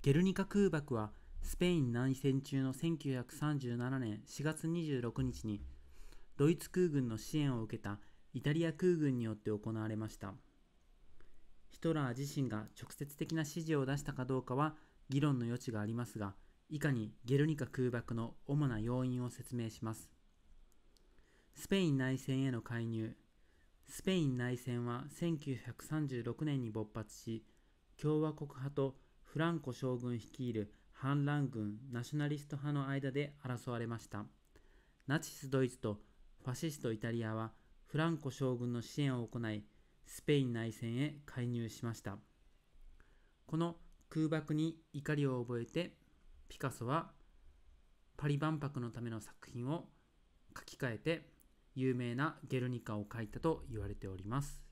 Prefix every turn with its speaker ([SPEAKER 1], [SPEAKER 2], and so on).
[SPEAKER 1] ゲルニカ空爆はスペイン内戦中の1937年4月26日にドイツ空軍の支援を受けたイタリア空軍によって行われましたヒトラー自身が直接的な指示を出したかどうかは議論の余地がありますが以下にゲルニカ空爆の主な要因を説明しますスペイン内戦への介入スペイン内戦は1936年に勃発し共和国派とフランコ将軍率いる反乱軍ナショナリスト派の間で争われました。ナチスドイツとファシストイタリアはフランコ将軍の支援を行い、スペイン内戦へ介入しました。この空爆に怒りを覚えて、ピカソはパリ万博のための作品を書き換えて、有名なゲルニカを描いたと言われております。